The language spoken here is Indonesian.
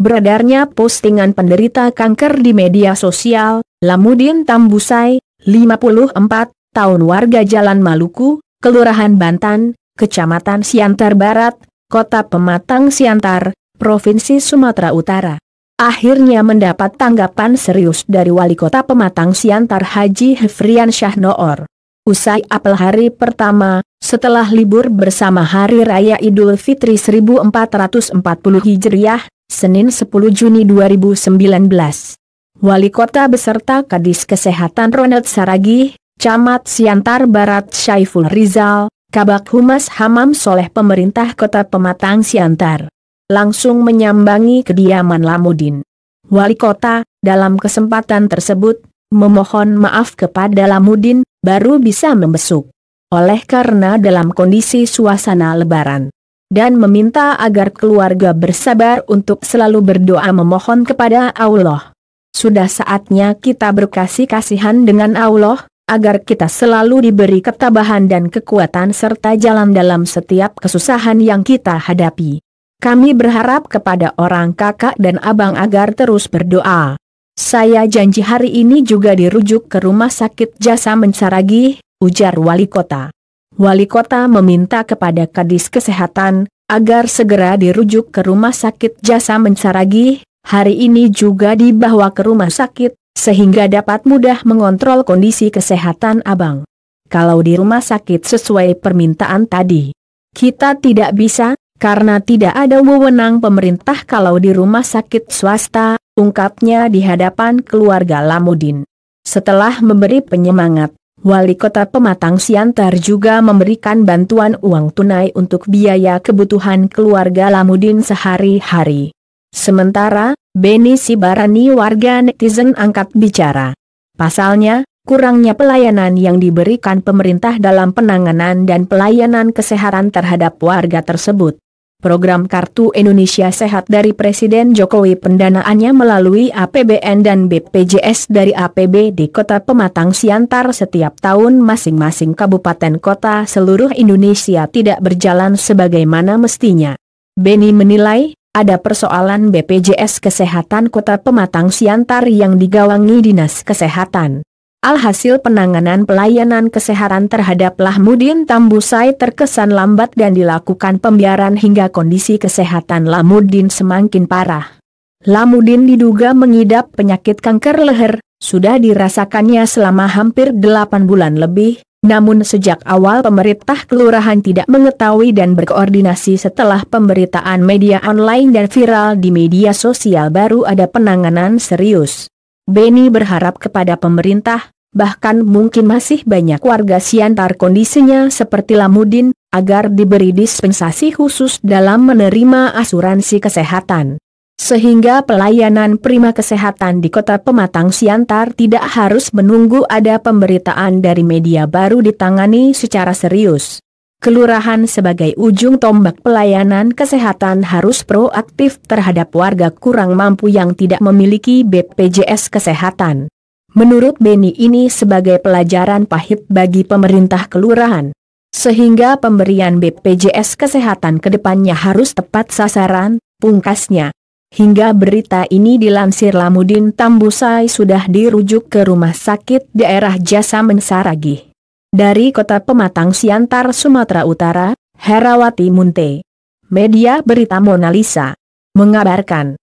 Beredarnya postingan penderita kanker di media sosial, Lamudin Tambusai, 54, tahun warga Jalan Maluku, Kelurahan Bantan, Kecamatan Siantar Barat, Kota Pematang Siantar, Provinsi Sumatera Utara. Akhirnya mendapat tanggapan serius dari Wali Kota Pematang Siantar Haji Hefrian Syahnoor. Usai apel hari pertama, setelah libur bersama Hari Raya Idul Fitri 1440 Hijriah, Senin 10 Juni 2019. Wali Kota beserta Kadis Kesehatan Ronald Saragi, Camat Siantar Barat Syaiful Rizal, Kabak Humas Hamam Soleh Pemerintah Kota Pematang Siantar. Langsung menyambangi kediaman Lamudin. Wali Kota, dalam kesempatan tersebut, memohon maaf kepada Lamudin, baru bisa membesuk. Oleh karena dalam kondisi suasana lebaran dan meminta agar keluarga bersabar untuk selalu berdoa memohon kepada Allah. Sudah saatnya kita berkasih kasihan dengan Allah, agar kita selalu diberi ketabahan dan kekuatan serta jalan dalam setiap kesusahan yang kita hadapi. Kami berharap kepada orang kakak dan abang agar terus berdoa. Saya janji hari ini juga dirujuk ke rumah sakit jasa mencaragi, ujar wali kota. Wali kota meminta kepada Kadis Kesehatan, agar segera dirujuk ke rumah sakit jasa mencaragi. hari ini juga dibawa ke rumah sakit, sehingga dapat mudah mengontrol kondisi kesehatan abang. Kalau di rumah sakit sesuai permintaan tadi, kita tidak bisa, karena tidak ada wewenang pemerintah kalau di rumah sakit swasta, ungkapnya di hadapan keluarga Lamudin. Setelah memberi penyemangat, Wali Kota Pematang Siantar juga memberikan bantuan uang tunai untuk biaya kebutuhan keluarga Lamudin sehari-hari. Sementara, Beni Sibarani warga netizen angkat bicara. Pasalnya, kurangnya pelayanan yang diberikan pemerintah dalam penanganan dan pelayanan kesehatan terhadap warga tersebut. Program Kartu Indonesia Sehat dari Presiden Jokowi pendanaannya melalui APBN dan BPJS dari APB di Kota Pematang Siantar setiap tahun masing-masing kabupaten kota seluruh Indonesia tidak berjalan sebagaimana mestinya. Beni menilai, ada persoalan BPJS Kesehatan Kota Pematang Siantar yang digawangi Dinas Kesehatan. Alhasil penanganan pelayanan kesehatan terhadap Lahmudin Tambusai terkesan lambat dan dilakukan pembiaran hingga kondisi kesehatan Lahmudin semakin parah. Lahmudin diduga mengidap penyakit kanker leher, sudah dirasakannya selama hampir 8 bulan lebih, namun sejak awal pemerintah kelurahan tidak mengetahui dan berkoordinasi setelah pemberitaan media online dan viral di media sosial baru ada penanganan serius. Benny berharap kepada pemerintah, bahkan mungkin masih banyak warga Siantar kondisinya seperti Lamudin, agar diberi dispensasi khusus dalam menerima asuransi kesehatan. Sehingga pelayanan prima kesehatan di kota pematang Siantar tidak harus menunggu ada pemberitaan dari media baru ditangani secara serius kelurahan sebagai ujung tombak pelayanan kesehatan harus proaktif terhadap warga kurang mampu yang tidak memiliki BPJS kesehatan. Menurut Beni ini sebagai pelajaran pahit bagi pemerintah kelurahan. Sehingga pemberian BPJS kesehatan ke depannya harus tepat sasaran, pungkasnya. Hingga berita ini dilansir Lamudin Tambusai sudah dirujuk ke rumah sakit daerah Jasa Mensaragih. Dari kota Pematang Siantar Sumatera Utara, Herawati Munte. Media Berita Mona Lisa. Mengabarkan.